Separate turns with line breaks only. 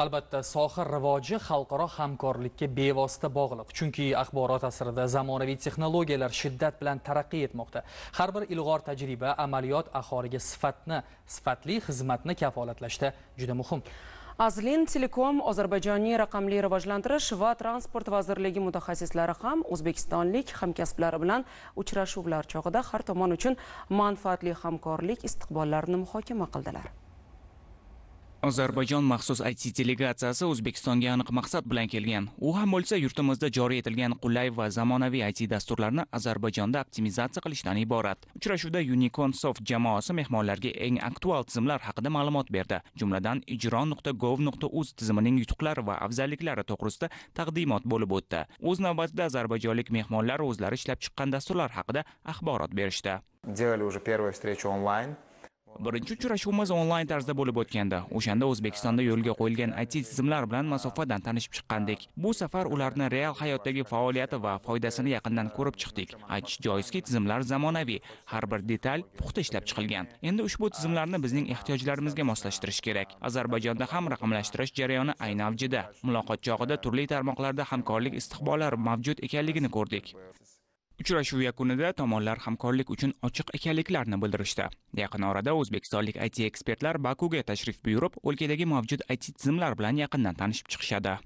Albatta, soha rivoji xalqaro hamkorlikka bevosita bog'liq. Chunki axborot asrida zamonaviy texnologiyalar shiddat bilan taraqqiy etmoqda. Har bir ilg'or tajriba amaliyot aholiga sifatni, sifatli xizmatni kafolatlashda juda muhim.
Azlin Telekom Ozarbayjonni raqamli rivojlantirish va transport vazirligi mutaxassislari ham o'zbekistonlik hamkasblari bilan uchrashuvlar chog'ida har tomon uchun manfaatli hamkorlik istiqbollarini muhokama qildilar.
ozarbayjon maxsus it delegatsiyasi o'zbekistonga aniq maqsad bilan kelgan u ham bo'lsa yurtimizda joriy etilgan qulay va zamonaviy it dasturlarni ozarbayjonda optimizatsiya qilishdan iborat uchrashuvda unicorn soft jamoasi mehmonlarga eng aktual tizimlar haqida ma'lumot berdi jumladan ijro nuqta gov nuqta uz tizimining yutuqlari va afzalliklari to'g'risida taqdimot bo'lib o'tdi o'z navbatida ozarbayjonlik mehmonlar o'zlari ishlab chiqqan dasturlar haqida axborot berishdi делали уже первую встречу онлайн birinchi uchrashuvimiz onlayn tarzda bo'lib o'tgandi o'shanda o'zbekistonda yo'lga qo'yilgan it tizimlar bilan masofadan tanishib chiqqandik bu safar ularni real hayotdagi faoliyati va foydasini yaqindan ko'rib chiqdik aytish joizki tizimlar zamonaviy har bir detal puxta ishlab chiqilgan endi ushbu tizimlarni bizning ehtiyojlarimizga moslashtirish kerak ozarbayjonda ham raqamlashtirish jarayoni ayni avjida muloqot chog'ida turli tarmoqlarda hamkorlik istiqbollari mavjud ekanligini ko'rdik Uchrashuv yakunida tomonlar hamkorlik uchun ochiq ekanliklarini bildirishdi. Yaqin orada o'zbekistonlik IT ekspertlar bakuga tashrif buyurib, o'lkadagi mavjud IT tizimlar bilan yaqindan tanishib chiqishadi.